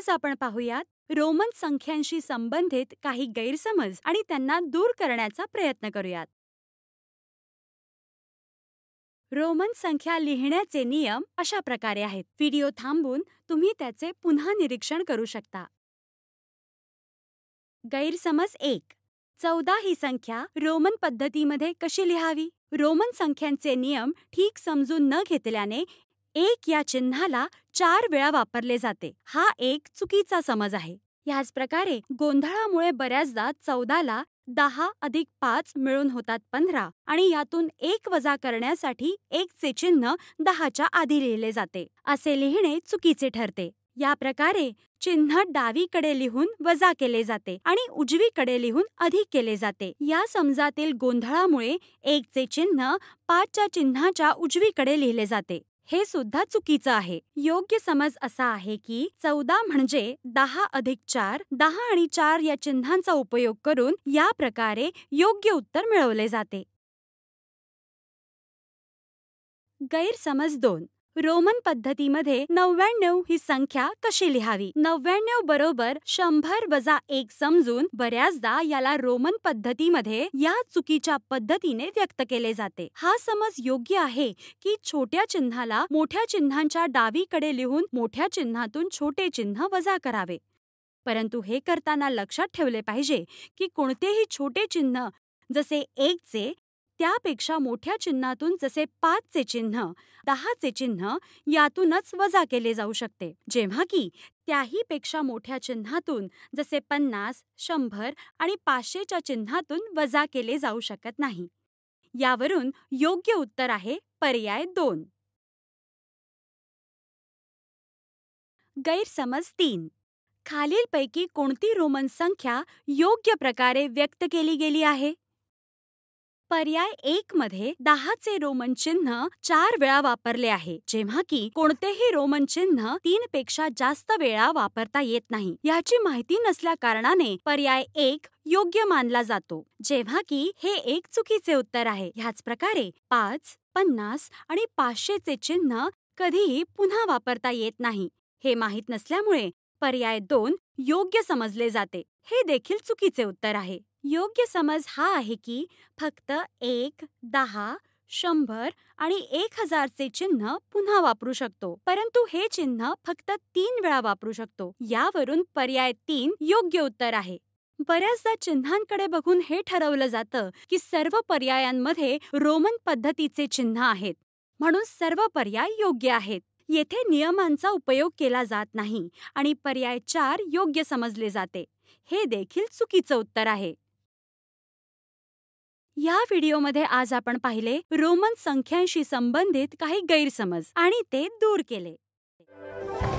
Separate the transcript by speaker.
Speaker 1: आज आपण पाहूयात रोमन संख्यांशी संबंधित काही गैरसमज आणि त्यांना दूर करण्याचा प्रयत्न करूयात रोमन संख्या लिहिण्याचे नियम अशा प्रकारे आहेत व्हिडिओ थांबून तुम्ही त्याचे पुन्हा निरीक्षण करू शकता गैरसमज एक चौदा ही संख्या रोमन पद्धतीमध्ये कशी लिहावी रोमन संख्यांचे नियम ठीक समजून न घेतल्याने एक या चिन्हाला चार वेळा वापरले जाते हा एक चुकीचा समज आहे ह्याच प्रकारे गोंधळामुळे बऱ्याचदा चौदाला दहा अधिक पाच मिळून होतात पंधरा आणि यातून एक वजा करण्यासाठी एकचे चिन्ह दहाच्या आधी लिहिले जाते असे लिहिणे चुकीचे ठरते या प्रकारे चिन्ह डावीकडे लिहून वजा केले जाते आणि उजवीकडे लिहून अधिक केले जाते या समजातील गोंधळामुळे एकचे चिन्ह पाचच्या चिन्हाच्या उजवीकडे लिहिले जाते हे सुद्धा चुकीचं आहे योग्य समज असा आहे की चौदा म्हणजे दहा अधिक चार दहा आणि चार या चिन्हांचा उपयोग करून या प्रकारे योग्य उत्तर मिळवले जाते गैरसमज दोन रोमन पद्धतीमध्ये नव्याण्णव ही संख्या कशी लिहावी नव्याण्णव बरोबर शंभर वजा एक समजून बऱ्याचदा याला रोमन पद्धतीमध्ये या चुकीच्या पद्धतीने व्यक्त केले जाते हा समज योग्य आहे की छोट्या चिन्हाला मोठ्या चिन्हांच्या डावीकडे लिहून मोठ्या चिन्हातून छोटे चिन्ह वजा करावे परंतु हे करताना लक्षात ठेवले पाहिजे की कोणतेही छोटे चिन्ह जसे एकचे त्यापेक्षा मोठ्या चिन्हातून जसे पाचचे चिन्ह दहाचे चिन्ह यातूनच वजा केले जाऊ शकते जेव्हा की त्याही पेक्षा मोठ्या चिन्हातून जसे पन्नास शंभर आणि पाचशेच्या चिन्हातून वजा केले जाऊ शकत नाही यावरून योग्य उत्तर आहे पर्याय दोन गैरसमज तीन खालीलपैकी कोणती रोमन संख्या योग्य प्रकारे व्यक्त केली गेली आहे पर्याय एक मध्ये दहाचे रोमन चिन्ह चार वेळा वापरले आहे जेव्हा की कोणतेही रोमन चिन्ह तीन पेक्षा जास्त वेळा वापरता येत नाही याची माहिती नसल्या कारणाने पर्याय एक योग्य मानला जातो जेव्हा की हे एक चुकीचे उत्तर आहे ह्याच प्रकारे पाच पन्नास आणि पाचशेचे चिन्ह कधीही पुन्हा वापरता येत नाही हे माहीत नसल्यामुळे पर्याय दोन योग्य समजले जाते हे देखील चुकीचे उत्तर आहे योग्य समज हा आहे की फक्त एक दहा शंभर आणि एक हजारचे चिन्ह पुन्हा वापरू शकतो परंतु हे चिन्ह फक्त तीन वेळा वापरू शकतो यावरून पर्याय तीन योग्य उत्तर आहे बऱ्याचदा चिन्हांकडे बघून हे ठरवलं जातं की सर्व पर्यायांमध्ये रोमन पद्धतीचे चिन्ह आहेत म्हणून सर्व पर्याय योग्य आहेत येथे नियमांचा उपयोग केला जात नाही आणि पर्याय चार योग्य समजले जाते हे देखील चुकीचं उत्तर आहे या व्हिडिओमध्ये आज आपण पाहिले रोमन संख्यांशी संबंधित काही गैरसमज आणि ते दूर केले